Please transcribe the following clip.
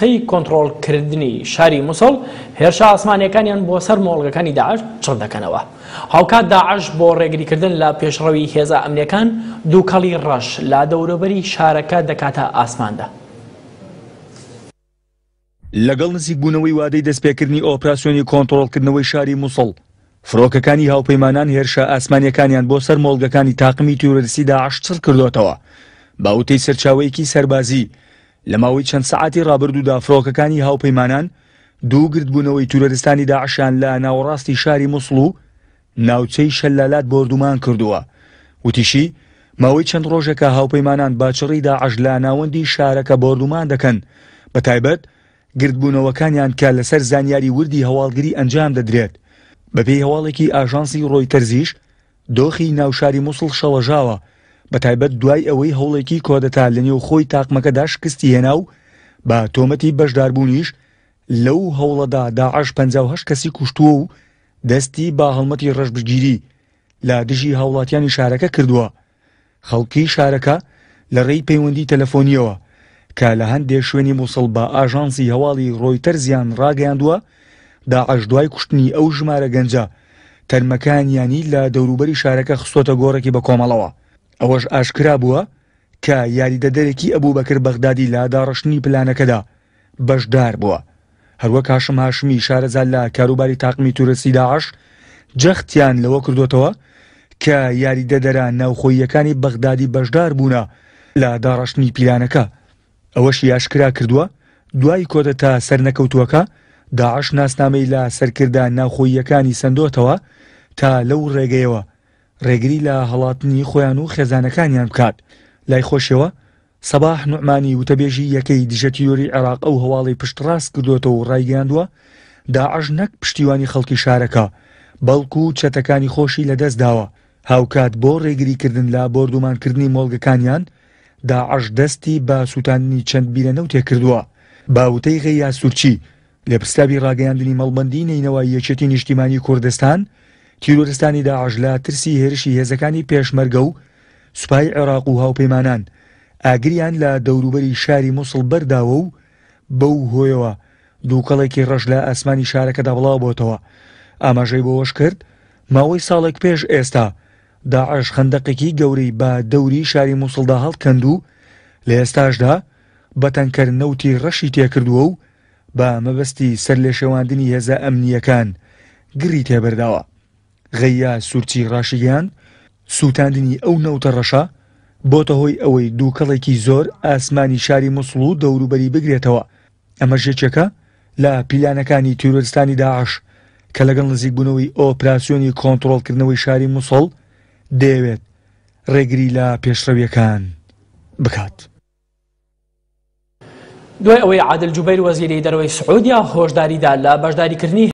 ڕاستەی کۆنتترۆلکردنی شاری مووسڵ هێرشە ئاسمانەکانیان بۆ سەر مۆڵگەکانی داعش چڕ دەکەنەوە هاوکات داعش بۆ ڕێگریکردن لە پێشڕەوی هێزە ئەمریکان دووکەڵی ڕەش لا دەوروبەری شارەکە دەکاتە ئاسماندا لەگەڵ نزیک بوونەوەی وادەی دەستپێکردنی ئۆپراسسیۆنی کۆنتترۆلکردنەوەی شاری مووسڵ فرۆکەکانی هاوپەیمانان هێرشە ئاسمانیەکانیان بۆ سەر مۆڵگەکانی تاقمی تیورەرسی داعش چڕ کردوێتەوە باوتەی سەرچاوەیەکی سەربازی لە ماوەی چەند سعاتی ڕابردوودا فڕۆکەکانی هاوپەیمانان دوو گردبوونەوەی تورەرستانی داعشان لە ناوەڕاستی شاری مووسڵ و ناوچەی شەلالات بردومان کردووە وتیشی ماوەی چەند ڕۆژێکە هاوپەیمانان باچڕیدا عەژ لە ناوەندی شارەکە بردومان دەکەن بە تایبەت گردبوونەوەکانیان کە لەسەر زانیاری وردی هەواڵگری ئەنجام دەدرێت بەپێی هەواڵێکی ئاژانسی ڕۆی تەرزیش دۆخی ناوشاری مووسڵ شەوەژاوە بەتایبەت دوای ئەوەی هەوڵێکی کۆدەتا لە نێو خۆی تاقمەکەدا شکستی هێنا و بە تۆمەتی بەشداربوونیش لەو هەوڵەدا داعش 5 کەسی کوشتووە و دەستی با هەڵمەتی ڕەشبگیری لە دژی هاوڵاتیانی شارەکە کردووە خەڵکی شارەکە لە ڕێی پەیوەندی تەلەفۆنیەوە کە لە هەندێک شوێنی مووسڵ بە ئاژانسی هەواڵی ڕۆیتەر زیان ڕاگەیاندووە داعش دوای کوشتنی ئەو ژمارە گەنجە تەرمەکانیانی لە دەوروبەری شارەکە خستۆتە گۆڕێکی بە کۆمەڵەوە ئەوەش ئاشکرا بووە کە یاریدەدەرێکی ئەبوو بەکر بەغدادی لاداڕشنی پلانەکەدا بەشدار بووە هەروە کاشم هاشمی شارەزان لە کاروباری تاقمی توورەسی داعش جەختیان لەوە کردوتەوە کە یاریدەدەرە ناوخۆیەکانی بەغدادی بەشدار بوونە لە داڕشنی پیلانەکە ئەوەش یاشکرا کردووە دوای کۆدە تا سەرنەکەوتوەکە داعش ناسنامەی لە سەرکردان ناوخۆیەکانی سندۆتەوە تا لەو ڕێگەیەوە ڕێگری لە هەڵاتنی خۆیان و خێزانەکانیان بکات لای خۆشەوە سەباح نوعمانی وتەبێژی یەکەی دیژەتیۆری عێراق ئەو هەواڵی پشتڕاست کردوێتەوە و ڕایگەاندووە داعش نەک پشتیوانی خەڵکی شارەکە بەڵکو و چەتەکانی خۆشی لەدەست داوە هاوکات بۆ ڕێگریکردن لە بردومانکردنی مۆڵگەکانیان داعش دەستی بە سووتانی چەند بیرەنە و تێکردووە باوتەی غەی یا سوورچی لە پرستابی ڕاگەیاندنی مەڵبندی نینەوە یەکێتی نیشتیمانی کوردستان تیرۆرستانی داعش لە ترسی هێرشی هێزەکانی پێشمەرگە و سوپای عێراق و هاوپەیمانان ئاگریان لە دەوروبەری شاری مووسڵ بەرداوە و بەو هۆیەوە دووکەڵێکی ڕەش لە ئەسمانی شارەکەدا بڵاو بۆتەوە ئاماژەی بۆەوەش کرد ماوەی ساڵێک پێش ئێستا داعش خندەقێکی گەوری بە دەوری شاری مووسڵدا هەڵکەند و لە ئێستاشدا بەتەنکردنەوتی ڕەشی تێکردووە و بە مەبەستی سەر لێ شێواندنی هێزە ئەمنیەکان گری تێبەرداوە غەیا سوورچی ڕاشیان سووتاندنی ئەو نەوتە ڕەشە بۆتە هۆی ئەوەی دووکەڵێکی زۆر ئاسمانی شاری مسڵ و دەوروبەری بگرێتەوە ئەمە ژێچەکە لە پیلانەکانی تیرۆستانی داعش کە لەگەڵ نزیک بوونەوەی ئۆپراسیۆنی کۆنتترۆلکردنەوەی شاری مسڵ دەیەوێت ڕێگری لە پێشڕەویەکان بکات. دوای ئەوەی عادل جوبیر وەزیری دەرەوەی سعودیا هۆشداریدا لە بەشداریکردنی